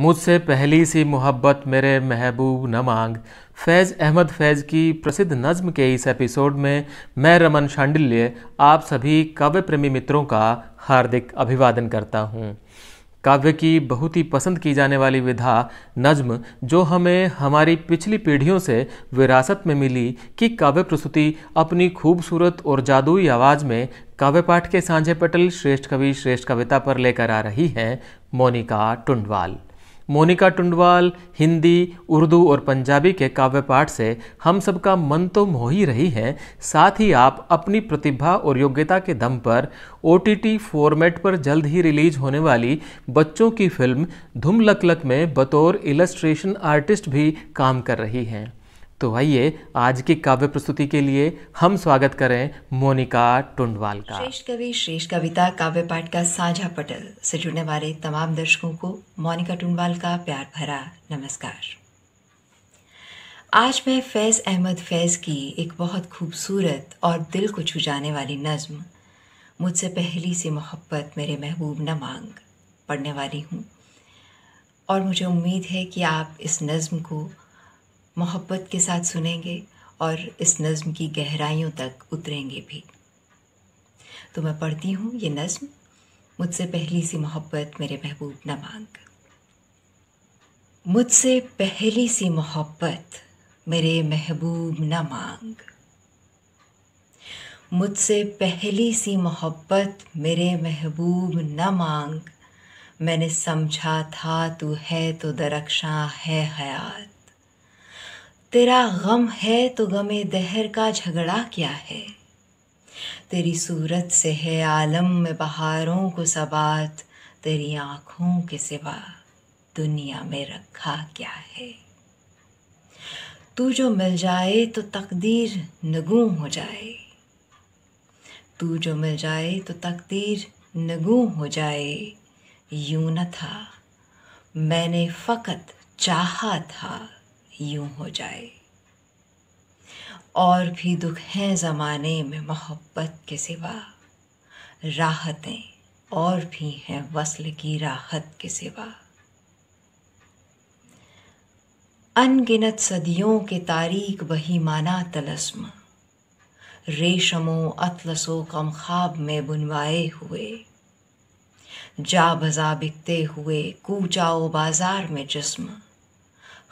मुझसे पहली सी मोहब्बत मेरे महबूब न मांग फैज़ अहमद फैज़ की प्रसिद्ध नज़म के इस एपिसोड में मैं रमन शांडिल्य आप सभी काव्य प्रेमी मित्रों का हार्दिक अभिवादन करता हूँ काव्य की बहुत ही पसंद की जाने वाली विधा नज्म जो हमें हमारी पिछली पीढ़ियों से विरासत में मिली कि काव्य प्रस्तुति अपनी खूबसूरत और जादुई आवाज़ में काव्य पाठ के सांझे पटल श्रेष्ठ कवि श्रेष्ठ कविता पर लेकर आ रही है मोनिका टुंडवाल मोनिका टुंडवाल हिंदी उर्दू और पंजाबी के काव्य पाठ से हम सबका मन तो मोह ही रही है साथ ही आप अपनी प्रतिभा और योग्यता के दम पर ओ फॉर्मेट पर जल्द ही रिलीज होने वाली बच्चों की फिल्म धुम लकलक में बतौर इलस्ट्रेशन आर्टिस्ट भी काम कर रही हैं तो आइए आज की काव्य प्रस्तुति के लिए हम स्वागत करें मोनिका टुंडवाल का श्रेष्ठ कवि श्रेष्ठ कविता काव्य पाठ का साझा पटल से जुड़ने वाले तमाम दर्शकों को मोनिका टुंडवाल का प्यार भरा नमस्कार आज मैं फैज़ अहमद फैज़ की एक बहुत खूबसूरत और दिल को छू जाने वाली नज़म मुझसे पहली सी मोहब्बत मेरे महबूब न मांग पढ़ने वाली हूँ और मुझे उम्मीद है कि आप इस नज़म को मोहब्बत के साथ सुनेंगे और इस नज़म की गहराइयों तक उतरेंगे भी तो मैं पढ़ती हूँ ये नज़म मुझसे पहली सी मोहब्बत मेरे महबूब न मांग मुझसे पहली सी मोहब्बत मेरे महबूब न मांग मुझसे पहली सी मोहब्बत मेरे महबूब न मांग मैंने समझा था तू है तो दरक्षा है हयात तेरा गम है तो गमे दहर का झगड़ा क्या है तेरी सूरत से है आलम में बहारों को सबात तेरी आंखों के सिवा दुनिया में रखा क्या है तू जो मिल जाए तो तकदीर नगू हो जाए तू जो मिल जाए तो तकदीर नगू हो जाए यूं न था मैंने फ़कत चाहा था यूं हो जाए और भी दुख हैं ज़माने में मोहब्बत के सिवा राहतें और भी हैं वसल की राहत के सिवा अनगिनत सदियों के तारीख बही माना तलस्म रेशमों अतलसों कम ख्वाब में बुनवाए हुए जा बजा बिकते हुए कूचाओ बाजार में जिसम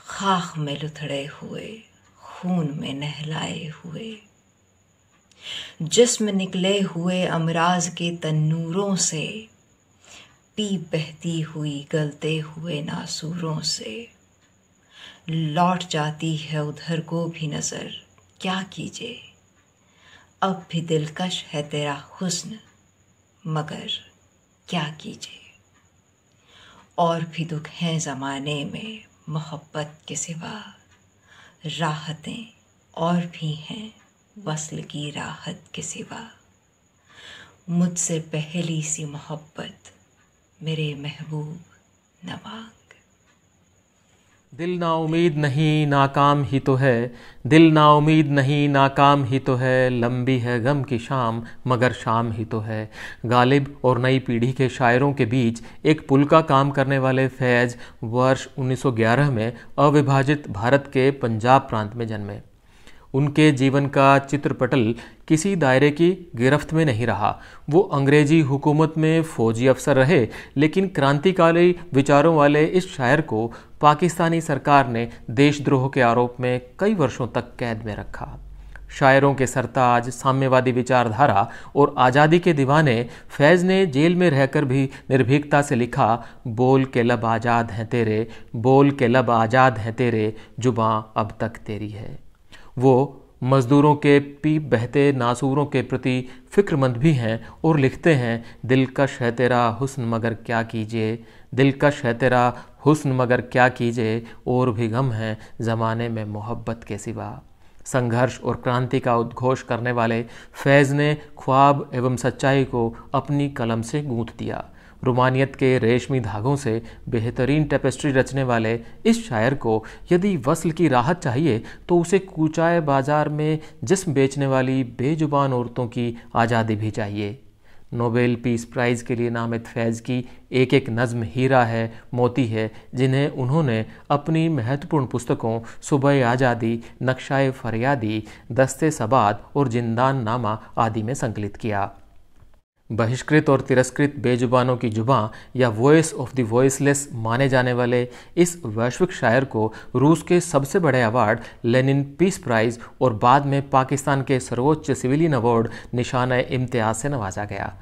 खाख में लुथड़े हुए खून में नहलाए हुए जिसम निकले हुए अमराज के तन्नूरों से पी बहती हुई गलते हुए नासूरों से लौट जाती है उधर को भी नज़र क्या कीजिए अब भी दिलकश है तेरा हुस्न मगर क्या कीजिए और भी दुख हैं ज़माने में मोहब्बत के सिवा राहतें और भी हैं वसल की राहत के सिवा मुझसे पहली सी मोहब्बत मेरे महबूब नवा दिल ना उम्मीद नहीं नाकाम ही तो है दिल ना उम्मीद नहीं नाकाम ही तो है लंबी है गम की शाम मगर शाम ही तो है गालिब और नई पीढ़ी के शायरों के बीच एक पुल का काम करने वाले फैज़ वर्ष 1911 में अविभाजित भारत के पंजाब प्रांत में जन्मे उनके जीवन का चित्रपटल किसी दायरे की गिरफ्त में नहीं रहा वो अंग्रेजी हुकूमत में फौजी अफसर रहे लेकिन क्रांतिकारी विचारों वाले इस शायर को पाकिस्तानी सरकार ने देशद्रोह के आरोप में कई वर्षों तक कैद में रखा शायरों के सरताज साम्यवादी विचारधारा और आज़ादी के दीवाने फैज़ ने जेल में रहकर भी निर्भीकता से लिखा बोल के लब आज़ाद हैं तेरे बोल के लब आज़ाद हैं तेरे जुबां अब तक तेरी है वो मज़दूरों के पी बहते नासूरों के प्रति फ़िक्रमंद भी हैं और लिखते हैं दिलकश है तेरा हुस्न मगर क्या कीजिए दिलकश है तेरा हुस्न मगर क्या कीजिए और भी गम है ज़माने में मोहब्बत के सिवा संघर्ष और क्रांति का उद्घोष करने वाले फैज़ ने ख्वाब एवं सच्चाई को अपनी कलम से गूँथ दिया रोमानियत के रेशमी धागों से बेहतरीन टेपेस्ट्री रचने वाले इस शायर को यदि वसल की राहत चाहिए तो उसे कूचाए बाजार में जिस्म बेचने वाली बेजुबान औरतों की आज़ादी भी चाहिए नोबेल पीस प्राइज़ के लिए नामित फैज़ की एक एक नज़म हीरा है मोती है जिन्हें उन्होंने अपनी महत्वपूर्ण पुस्तकों सुबह आज़ादी नक्शाए फरियादी दस्ते सबाद और जिंदान नामा आदि में संकलित किया बहिष्कृत और तिरस्कृत बेजुबानों की जुबा या वॉइस ऑफ द वॉइसलेस माने जाने वाले इस वैश्विक शायर को रूस के सबसे बड़े अवार्ड लेनिन पीस प्राइज़ और बाद में पाकिस्तान के सर्वोच्च सिविलियन अवार्ड निशान इम्तियाज से नवाजा गया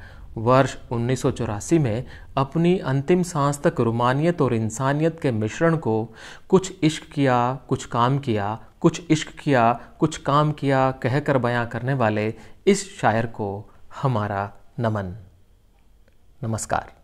वर्ष उन्नीस में अपनी अंतिम सांस तक रुमानियत और इंसानियत के मिश्रण को कुछ इश्क किया कुछ काम किया कुछ इश्क किया कुछ काम किया कहकर बयां करने वाले इस शायर को हमारा नमन नमस्कार